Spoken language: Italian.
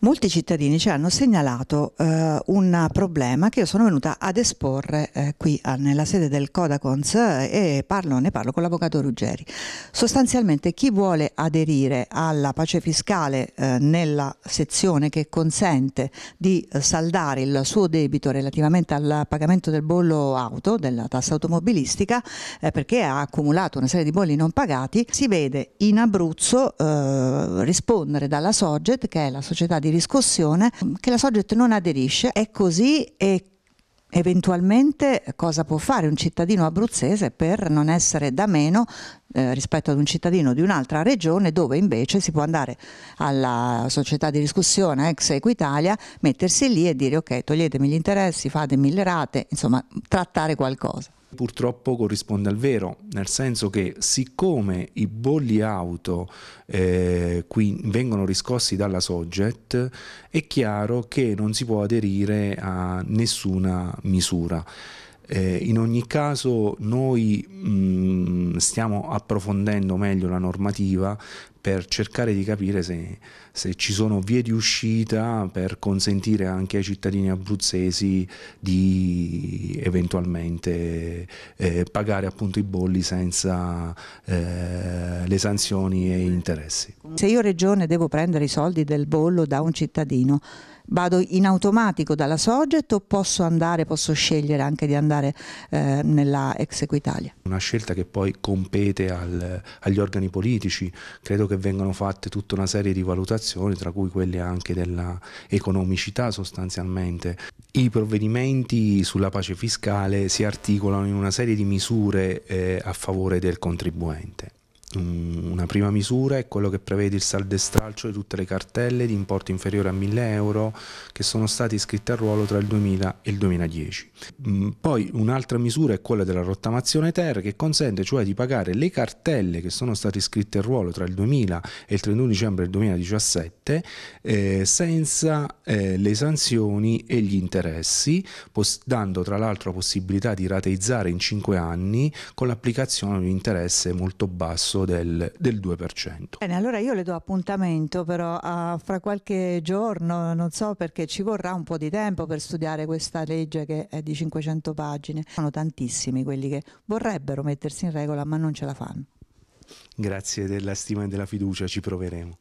molti cittadini ci hanno segnalato eh, un problema che io sono venuta ad esporre eh, qui a, nella sede del Codacons eh, e parlo, ne parlo con l'avvocato Ruggeri. Sostanzialmente chi vuole aderire alla pace fiscale eh, nella sezione che consente di eh, saldare il suo debito relativamente al pagamento del bollo auto, della tassa automobilistica, eh, perché ha accumulato una serie di bolli non pagati, si vede in Abruzzo rispondere dalla Soget, che è la società di di riscossione che la Sogget non aderisce. È così e eventualmente cosa può fare un cittadino abruzzese per non essere da meno eh, rispetto ad un cittadino di un'altra regione dove invece si può andare alla società di discussione ex Equitalia, mettersi lì e dire ok toglietemi gli interessi, fatemi le rate, insomma trattare qualcosa purtroppo corrisponde al vero, nel senso che siccome i bolli auto eh, qui vengono riscossi dalla Soget, è chiaro che non si può aderire a nessuna misura. Eh, in ogni caso noi mh, stiamo approfondendo meglio la normativa per cercare di capire se, se, ci sono vie di uscita per consentire anche ai cittadini abruzzesi di eventualmente eh, pagare appunto i bolli senza eh, le sanzioni e gli interessi. Se io regione devo prendere i soldi del bollo da un cittadino, vado in automatico dalla Sogget o posso andare, posso scegliere anche di andare eh, nella ex Equitalia? Una scelta che poi compete al, agli organi politici, credo che vengano fatte tutta una serie di valutazioni, tra cui quelle anche dell'economicità sostanzialmente. I provvedimenti sulla pace fiscale si articolano in una serie di misure eh, a favore del contribuente Mm, una prima misura è quello che prevede il saldo stralcio di tutte le cartelle di importo inferiore a 1000 euro che sono state iscritte al ruolo tra il 2000 e il 2010. Mm, poi un'altra misura è quella della rottamazione ter che consente cioè di pagare le cartelle che sono state iscritte al ruolo tra il 2000 e il 31 dicembre 2017 eh, senza eh, le sanzioni e gli interessi, dando tra l'altro la possibilità di rateizzare in 5 anni con l'applicazione di un interesse molto basso tasso del, del 2%. Bene, allora io le do appuntamento però a, fra qualche giorno, non so perché ci vorrà un po' di tempo per studiare questa legge che è di 500 pagine. Sono tantissimi quelli che vorrebbero mettersi in regola ma non ce la fanno. Grazie della stima e della fiducia, ci proveremo.